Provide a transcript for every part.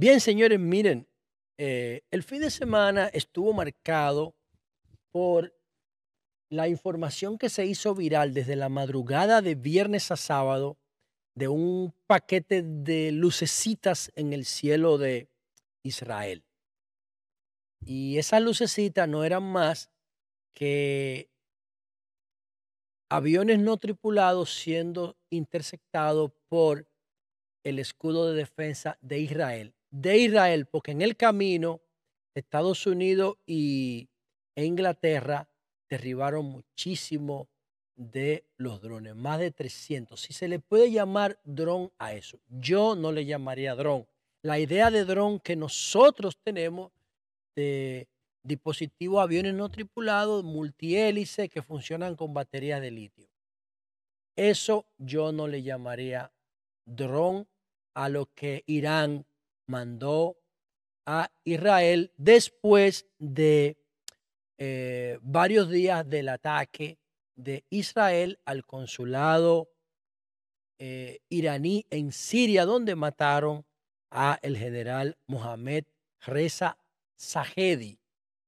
Bien, señores, miren, eh, el fin de semana estuvo marcado por la información que se hizo viral desde la madrugada de viernes a sábado de un paquete de lucecitas en el cielo de Israel. Y esas lucecitas no eran más que aviones no tripulados siendo interceptados por el escudo de defensa de Israel de Israel, porque en el camino Estados Unidos y, e Inglaterra derribaron muchísimo de los drones, más de 300. Si se le puede llamar dron a eso, yo no le llamaría dron. La idea de dron que nosotros tenemos de dispositivos aviones no tripulados, multihélices que funcionan con baterías de litio. Eso yo no le llamaría dron a lo que Irán mandó a Israel después de eh, varios días del ataque de Israel al consulado eh, iraní en Siria, donde mataron a el general Mohamed Reza Zahedi.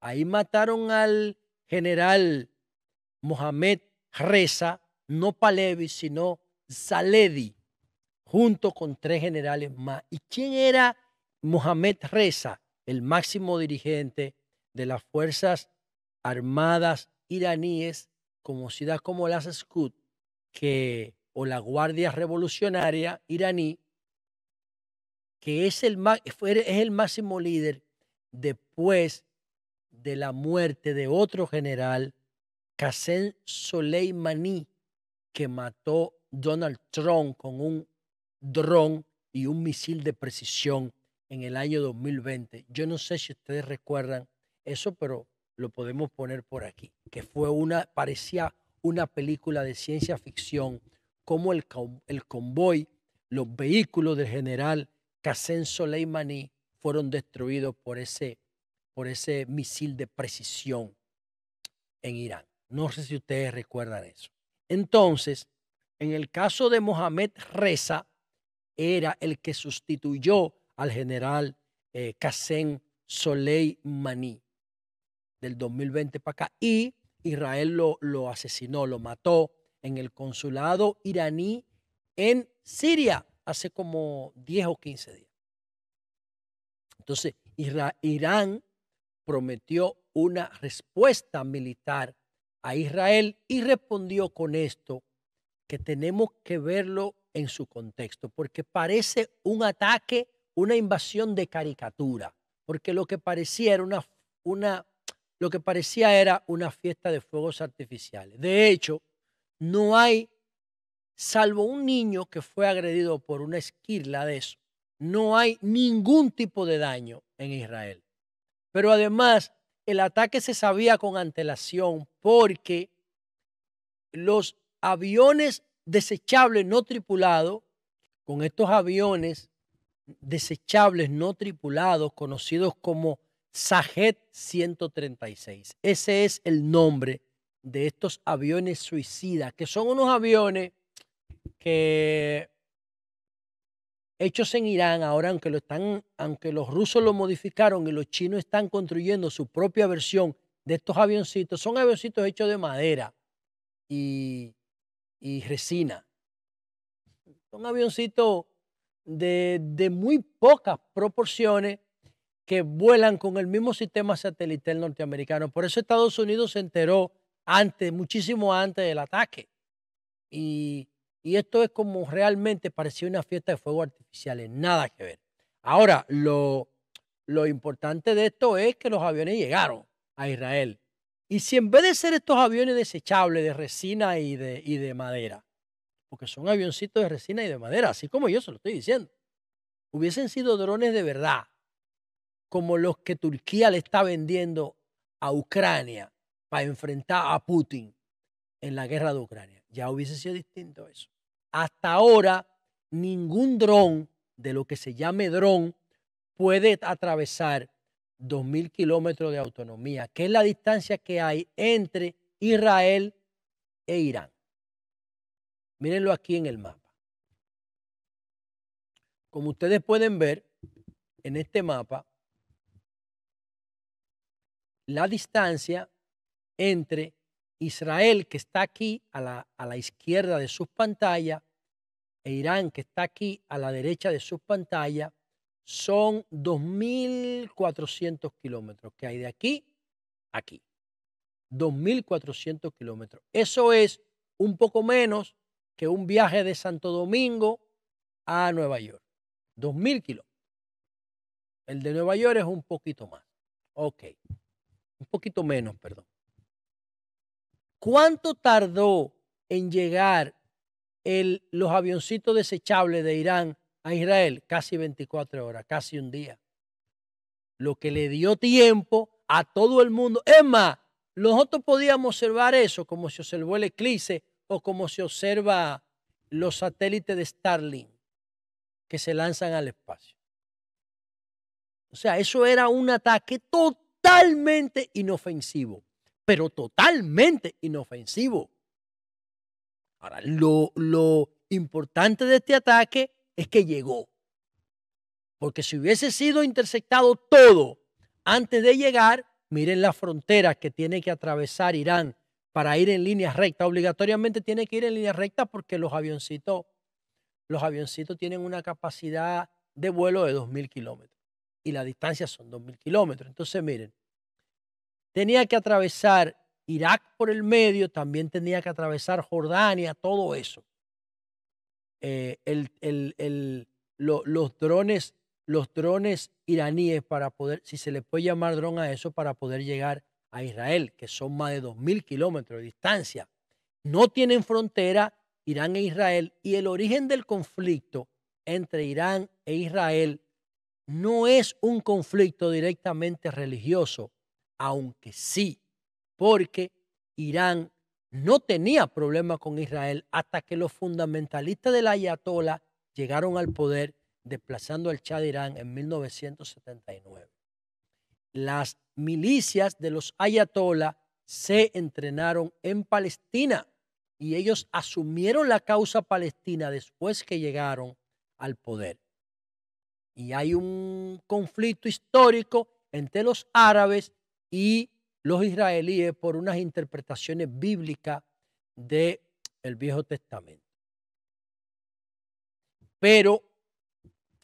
Ahí mataron al general Mohamed Reza, no Palevi, sino Zaledi, junto con tres generales más. ¿Y quién era Mohamed Reza, el máximo dirigente de las Fuerzas Armadas iraníes, conocidas como las Scud, que, o la Guardia Revolucionaria iraní, que es el, máximo líder después de la muerte de otro general, Qasem Soleimani, que mató Donald Trump con un dron y un misil de precisión en el año 2020. Yo no sé si ustedes recuerdan eso, pero lo podemos poner por aquí, que fue una, parecía una película de ciencia ficción, como el, convoy, los vehículos del general Qasem Soleimani fueron destruidos por ese, por ese misil de precisión en Irán. No sé si ustedes recuerdan eso. Entonces, en el caso de Mohamed Reza, era el que sustituyó al general eh, Soleimani del 2020 para acá. Y Israel lo, lo asesinó, lo mató en el consulado iraní en Siria hace como 10 o 15 días. Entonces, Irán prometió una respuesta militar a Israel y respondió con esto, que tenemos que verlo en su contexto, porque parece un ataque una invasión de caricatura, porque lo que parecía era una, una, lo que parecía era una fiesta de fuegos artificiales. De hecho, no hay, salvo un niño que fue agredido por una esquirla de eso, no hay ningún tipo de daño en Israel. Pero además, el ataque se sabía con antelación porque los aviones desechables no tripulados, con estos aviones desechables no tripulados conocidos como Sajet 136. Ese es el nombre de estos aviones suicidas, que son unos aviones que hechos en Irán ahora, aunque, lo están, aunque los rusos lo modificaron y los chinos están construyendo su propia versión de estos avioncitos, son avioncitos hechos de madera y, y resina. Son avioncitos de, muy pocas proporciones que vuelan con el mismo sistema satelital norteamericano. Por eso Estados Unidos se enteró antes, muchísimo antes del ataque. Y, esto es como realmente parecía una fiesta de fuegos artificiales, nada que ver. Ahora, lo, importante de esto es que los aviones llegaron a Israel. Y si en vez de ser estos aviones desechables de resina y de madera, porque son avioncitos de resina y de madera, así como yo se lo estoy diciendo. Hubiesen sido drones de verdad, como los que Turquía le está vendiendo a Ucrania para enfrentar a Putin en la guerra de Ucrania. Ya hubiese sido distinto eso. Hasta ahora, ningún dron de lo que se llame dron puede atravesar 2.000 kilómetros de autonomía, que es la distancia que hay entre Israel e Irán. Mírenlo aquí en el mapa. Como ustedes pueden ver en este mapa, la distancia entre Israel, que está aquí a la, izquierda de sus pantallas, e Irán, que está aquí a la derecha de sus pantallas, son 2.400 kilómetros que hay de aquí a aquí. 2.400 kilómetros. Eso es un poco menos un viaje de Santo Domingo a Nueva York. 2.000 kilómetros. El de Nueva York es un poquito más. Ok. Un poquito menos, perdón. ¿Cuánto tardó en llegar el, los avioncitos desechables de Irán a Israel? Casi 24 horas, casi un día. Lo que le dio tiempo a todo el mundo. Es más, nosotros podíamos observar eso como se observó el eclipse como se observa los satélites de Starlink que se lanzan al espacio. O sea, eso era un ataque totalmente inofensivo, pero totalmente inofensivo. Ahora, lo, lo importante de este ataque es que llegó. Porque si hubiese sido interceptado todo antes de llegar, miren las fronteras que tiene que atravesar Irán para ir en línea recta. Obligatoriamente tiene que ir en línea recta porque los avioncitos, los avioncitos tienen una capacidad de vuelo de 2.000 kilómetros y la distancia son 2.000 kilómetros. Entonces, miren, tenía que atravesar Irak por el medio, también tenía que atravesar Jordania, todo eso. Eh, los drones los drones iraníes para poder, si se le puede llamar dron a eso, para poder llegar a Israel, que son más de 2.000 kilómetros de distancia. No tienen frontera Irán e Israel y el origen del conflicto entre Irán e Israel no es un conflicto directamente religioso, aunque sí, porque Irán no tenía problemas con Israel hasta que los fundamentalistas de la Ayatollah llegaron al poder desplazando al Shah Irán en 1979. Las milicias de los Ayatollah se entrenaron en Palestina y ellos asumieron la causa palestina después que llegaron al poder. Y hay un conflicto histórico entre los árabes y los israelíes por unas interpretaciones bíblicas del el Viejo Testamento. Pero,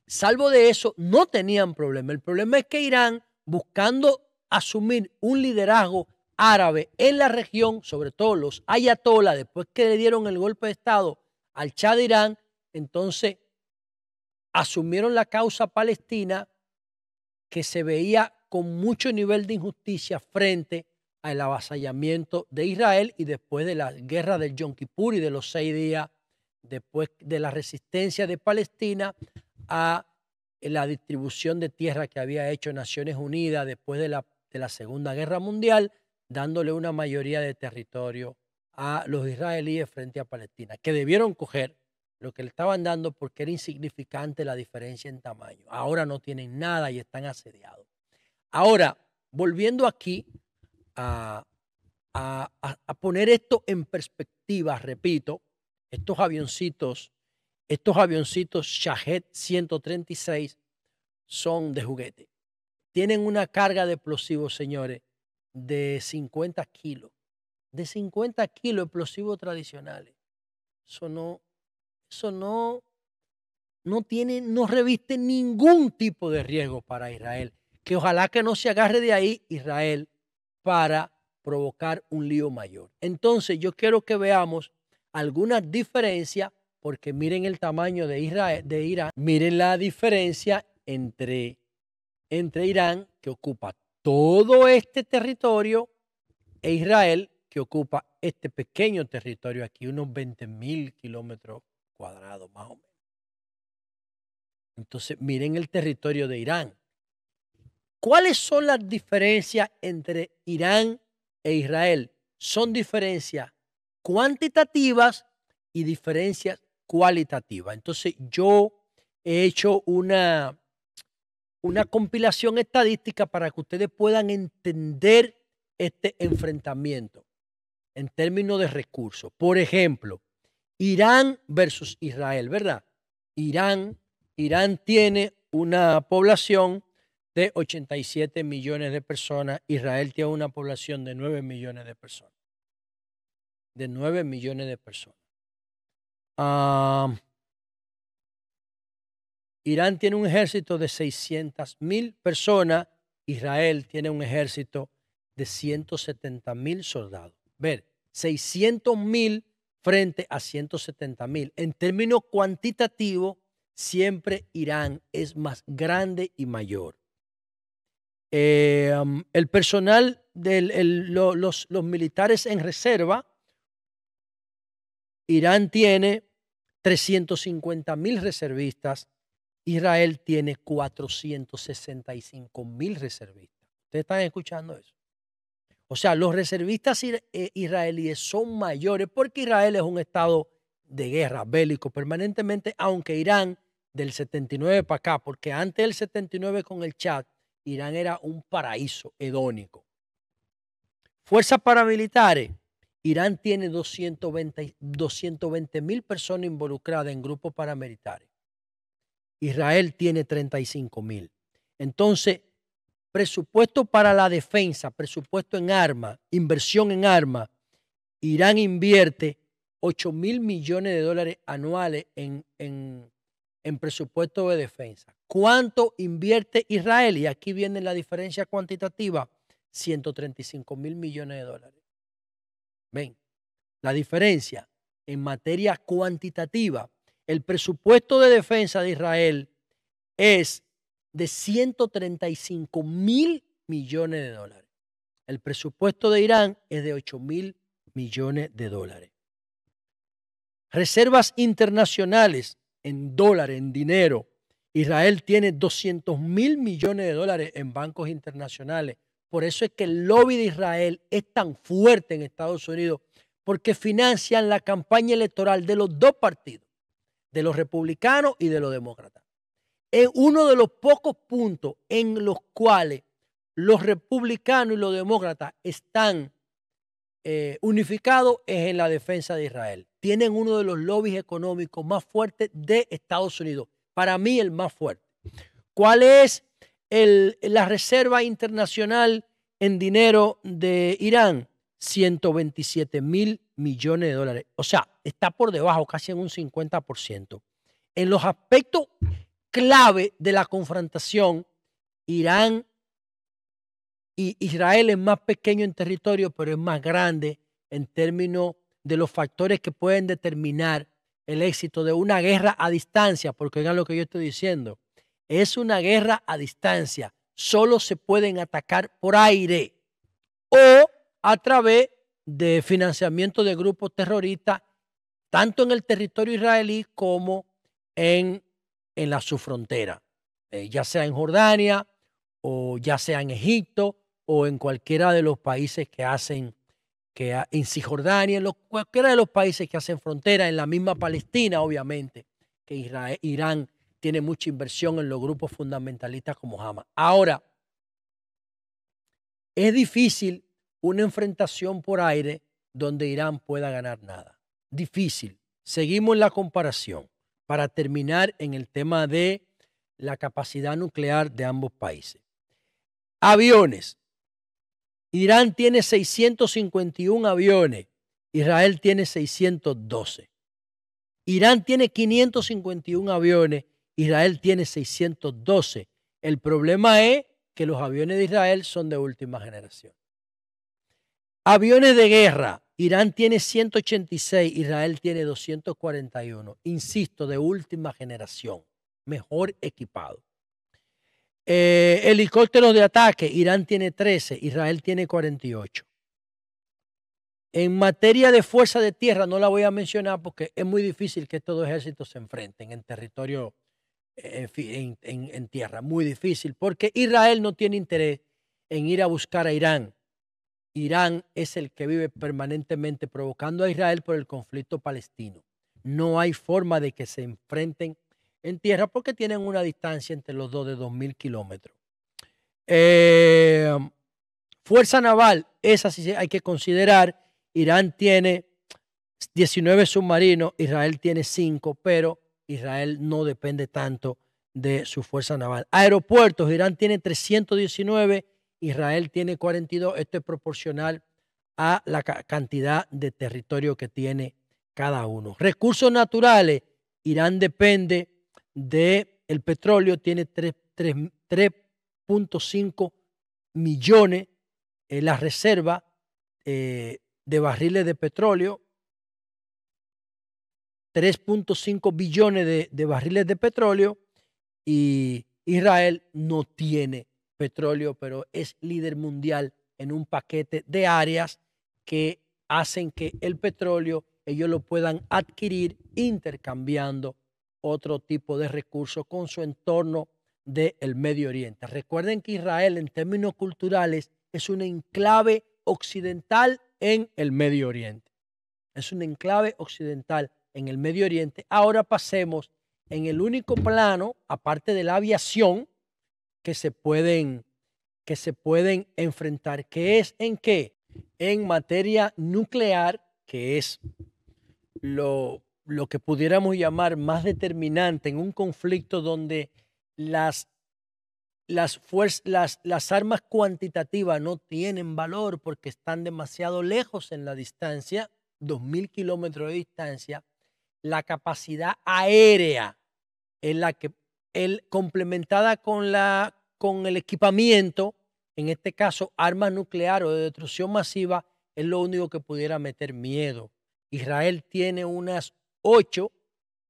salvo de eso, no tenían problema. El problema es que Irán buscando asumir un liderazgo árabe en la región, sobre todo los ayatolas, después que le dieron el golpe de Estado al Shah de Irán, entonces asumieron la causa palestina que se veía con mucho nivel de injusticia frente al avasallamiento de Israel y después de la guerra del Yom Kippur y de los seis días después de la resistencia de Palestina a la distribución de tierra que había hecho Naciones Unidas después de la, Segunda Guerra Mundial, dándole una mayoría de territorio a los israelíes frente a Palestina, que debieron coger lo que le estaban dando porque era insignificante la diferencia en tamaño. Ahora no tienen nada y están asediados. Ahora, volviendo aquí a poner esto en perspectiva, repito, estos avioncitos estos avioncitos Shahed 136 son de juguete. Tienen una carga de explosivos, señores, de 50 kilos. De 50 kilos explosivos tradicionales. Eso no, eso no, no tiene, no reviste ningún tipo de riesgo para Israel. Que ojalá que no se agarre de ahí Israel para provocar un lío mayor. Entonces yo quiero que veamos algunas diferencias porque miren el tamaño de, Irán, miren la diferencia entre, entre Irán, que ocupa todo este territorio, e Israel, que ocupa este pequeño territorio aquí, unos 20.000 mil kilómetros cuadrados más o menos. Entonces, miren el territorio de Irán. ¿Cuáles son las diferencias entre Irán e Israel? Son diferencias cuantitativas y diferencias cualitativa. Entonces yo he hecho una, una compilación estadística para que ustedes puedan entender este enfrentamiento en términos de recursos. Por ejemplo, Irán versus Israel, ¿verdad? Irán, Irán tiene una población de 87 millones de personas, Israel tiene una población de 9 millones de personas. De 9 millones de personas. Irán tiene un ejército de 600 mil personas, Israel tiene un ejército de 170 mil soldados. Ver, 600 mil frente a 170 mil. En términos cuantitativos, siempre Irán es más grande y mayor. Em, el personal de los militares en reserva, Irán tiene 350 mil reservistas. Israel tiene 465 mil reservistas. ¿Ustedes están escuchando eso? O sea, los reservistas eh, israelíes son mayores porque Israel es un estado de guerra bélico permanentemente, aunque Irán del 79 para acá, porque antes del 79 con el Chad, Irán era un paraíso hedónico. Fuerzas paramilitares, Irán tiene 220 mil personas involucradas en grupos paramilitares. Israel tiene 35 mil. Entonces, presupuesto para la defensa, presupuesto en armas, inversión en armas, Irán invierte 8 mil millones de dólares anuales en, en, presupuesto de defensa. ¿Cuánto invierte Israel? Y aquí viene la diferencia cuantitativa, 135 mil millones de dólares. Ven, la diferencia en materia cuantitativa, el presupuesto de defensa de Israel es de 135 mil millones de dólares. El presupuesto de Irán es de 8 mil millones de dólares. Reservas internacionales en dólares, en dinero. Israel tiene 200 mil millones de dólares en bancos internacionales. Por eso es que el lobby de Israel es tan fuerte en Estados Unidos, porque financian la campaña electoral de los dos partidos, de los republicanos y de los demócratas. Es uno de los pocos puntos en los cuales los republicanos y los demócratas están eh, unificados es en la defensa de Israel. Tienen uno de los lobbies económicos más fuertes de Estados Unidos. Para mí el más fuerte. ¿Cuál es el, la Reserva Internacional en dinero de Irán, 127 mil millones de dólares. O sea, está por debajo, casi en un 50%. En los aspectos clave de la confrontación, Irán y Israel es más pequeño en territorio, pero es más grande en términos de los factores que pueden determinar el éxito de una guerra a distancia, porque oigan lo que yo estoy diciendo. Es una guerra a distancia. Solo se pueden atacar por aire o a través de financiamiento de grupos terroristas, tanto en el territorio israelí como en, en la subfrontera, eh, ya sea en Jordania o ya sea en Egipto o en cualquiera de los países que hacen, que en Cisjordania, en cualquiera de los países que hacen frontera, en la misma Palestina, obviamente, que Irán tiene mucha inversión en los grupos fundamentalistas como Hamas. Ahora, es difícil una enfrentación por aire donde Irán pueda ganar nada. Difícil. Seguimos la comparación para terminar en el tema de la capacidad nuclear de ambos países. Aviones. Irán tiene 651 aviones, Israel tiene 612. Irán tiene 551 aviones Israel tiene 612. El problema es que los aviones de Israel son de última generación. Aviones de guerra. Irán tiene 186, Israel tiene 241. Insisto, de última generación, mejor equipado. Eh, helicópteros de ataque, Irán tiene 13, Israel tiene 48. En materia de fuerza de tierra, no la voy a mencionar porque es muy difícil que estos dos ejércitos se enfrenten en territorio en, tierra. Muy difícil, porque Israel no tiene interés en ir a buscar a Irán. Irán es el que vive permanentemente provocando a Israel por el conflicto palestino. No hay forma de que se enfrenten en tierra porque tienen una distancia entre los dos de 2.000 kilómetros. Em, fuerza naval, esa sí hay que considerar. Irán tiene 19 submarinos, Israel tiene 5, pero Israel no depende tanto de su fuerza naval. Aeropuertos, Irán tiene 319, Israel tiene 42. Esto es proporcional a la cantidad de territorio que tiene cada uno. Recursos naturales, Irán depende del el petróleo, tiene 3.5 millones en eh, la reserva eh, de barriles de petróleo, 3.5 billones de, barriles de petróleo y Israel no tiene petróleo, pero es líder mundial en un paquete de áreas que hacen que el petróleo ellos lo puedan adquirir intercambiando otro tipo de recursos con su entorno del Medio Oriente. Recuerden que Israel en términos culturales es un enclave occidental en el Medio Oriente. Es un enclave occidental en el Medio Oriente, ahora pasemos en el único plano, aparte de la aviación, que se pueden, que se pueden enfrentar, que es en qué? En materia nuclear, que es lo, que pudiéramos llamar más determinante en un conflicto donde las, las, las, las armas cuantitativas no tienen valor porque están demasiado lejos en la distancia, 2.000 kilómetros de distancia, la capacidad aérea en la que él, complementada con, el equipamiento, en este caso armas nucleares o de destrucción masiva, es lo único que pudiera meter miedo. Israel tiene unas ocho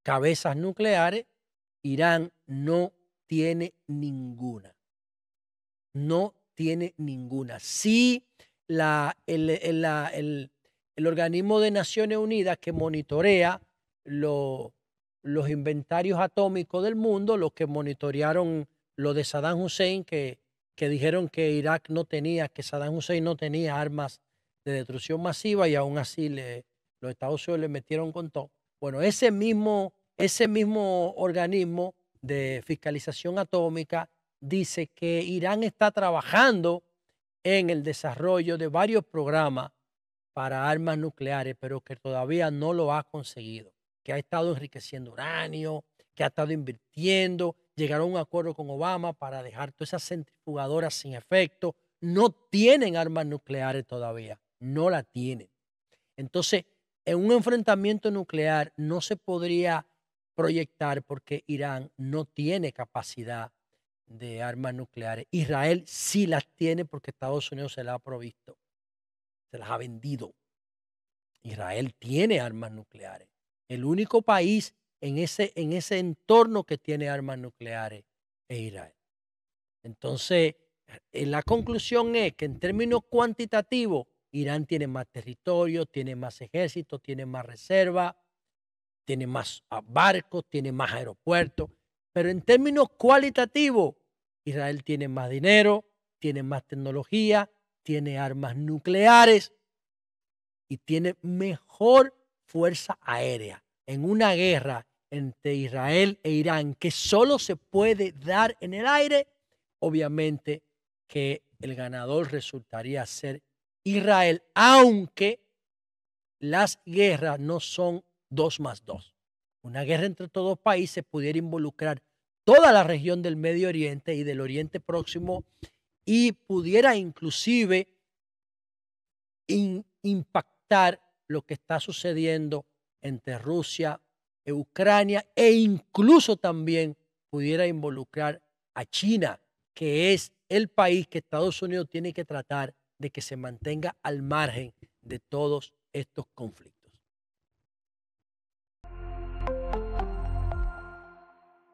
cabezas nucleares, Irán no tiene ninguna. No tiene ninguna. Si el organismo de Naciones Unidas que monitorea los inventarios atómicos del mundo, los que monitorearon lo de Saddam Hussein, que, que dijeron que Irak no tenía, que Saddam Hussein no tenía armas de destrucción masiva y aún así le, los Estados Unidos le metieron con todo. Bueno, ese mismo, ese mismo organismo de fiscalización atómica dice que Irán está trabajando en el desarrollo de varios programas para armas nucleares, pero que todavía no lo ha conseguido que ha estado enriqueciendo uranio, que ha estado invirtiendo, llegaron a un acuerdo con Obama para dejar todas esas centrifugadoras sin efecto, no tienen armas nucleares todavía, no la tienen. Entonces, en un enfrentamiento nuclear no se podría proyectar porque Irán no tiene capacidad de armas nucleares. Israel sí las tiene porque Estados Unidos se las ha provisto, se las ha vendido. Israel tiene armas nucleares el único país en ese, en ese entorno que tiene armas nucleares es Israel. Entonces, eh, la conclusión es que en términos cuantitativos, Irán tiene más territorio, tiene más ejército, tiene más reserva, tiene más ah, barcos, tiene más aeropuertos, pero en términos cualitativos, Israel tiene más dinero, tiene más tecnología, tiene armas nucleares y tiene mejor Fuerza Aérea en una guerra entre Israel e Irán que solo se puede dar en el aire, obviamente que el ganador resultaría ser Israel, aunque las guerras no son dos más dos. Una guerra entre todos los países pudiera involucrar toda la región del Medio Oriente y del Oriente Próximo y pudiera inclusive impactar lo que está sucediendo entre Rusia Ucrania e incluso también pudiera involucrar a China, que es el país que Estados Unidos tiene que tratar de que se mantenga al margen de todos estos conflictos.